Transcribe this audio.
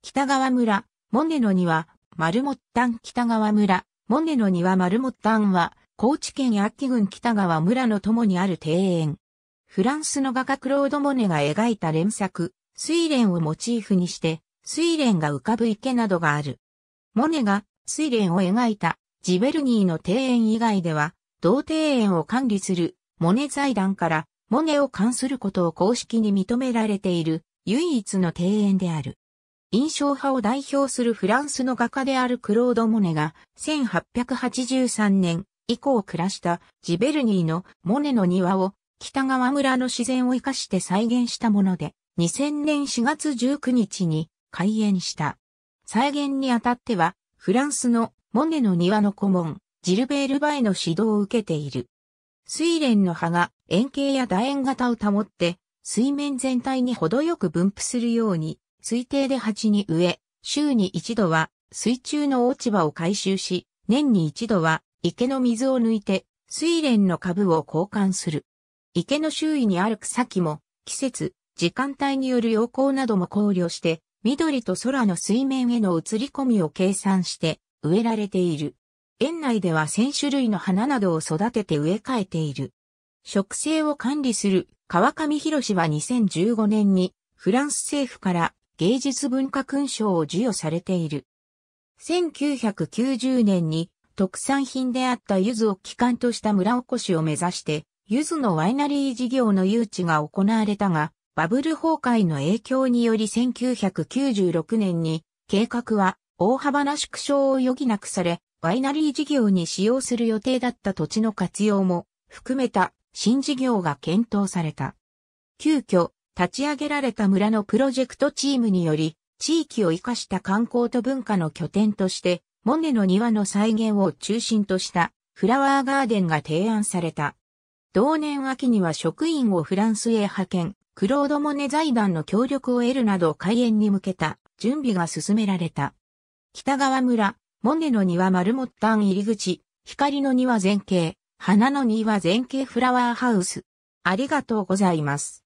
北川村、モネの庭、丸モッタン北川村、モネの庭丸モッタンは、高知県秋郡北川村の共にある庭園。フランスの画家クロード・モネが描いた連作、睡蓮をモチーフにして、睡蓮が浮かぶ池などがある。モネが睡蓮を描いたジベルニーの庭園以外では、同庭園を管理するモネ財団からモネを関することを公式に認められている唯一の庭園である。印象派を代表するフランスの画家であるクロード・モネが1883年以降暮らしたジベルニーのモネの庭を北川村の自然を生かして再現したもので2000年4月19日に開園した。再現にあたってはフランスのモネの庭の顧問ジルベール・バエの指導を受けている。水蓮の葉が円形や楕円型を保って水面全体に程よく分布するように推定で鉢に植え、週に一度は水中の落ち葉を回収し、年に一度は池の水を抜いて水蓮の株を交換する。池の周囲にある草木も季節、時間帯による要項なども考慮して、緑と空の水面への移り込みを計算して植えられている。園内では1000種類の花などを育てて植え替えている。植生を管理する川上博は2015年にフランス政府から芸術文化勲章を授与されている。1990年に特産品であった柚子を基幹とした村おこしを目指して、柚子のワイナリー事業の誘致が行われたが、バブル崩壊の影響により1996年に計画は大幅な縮小を余儀なくされ、ワイナリー事業に使用する予定だった土地の活用も含めた新事業が検討された。急遽、立ち上げられた村のプロジェクトチームにより、地域を生かした観光と文化の拠点として、モネの庭の再現を中心としたフラワーガーデンが提案された。同年秋には職員をフランスへ派遣、クロード・モネ財団の協力を得るなど開園に向けた準備が進められた。北川村、モネの庭丸もったん入り口、光の庭前景、花の庭前景フラワーハウス。ありがとうございます。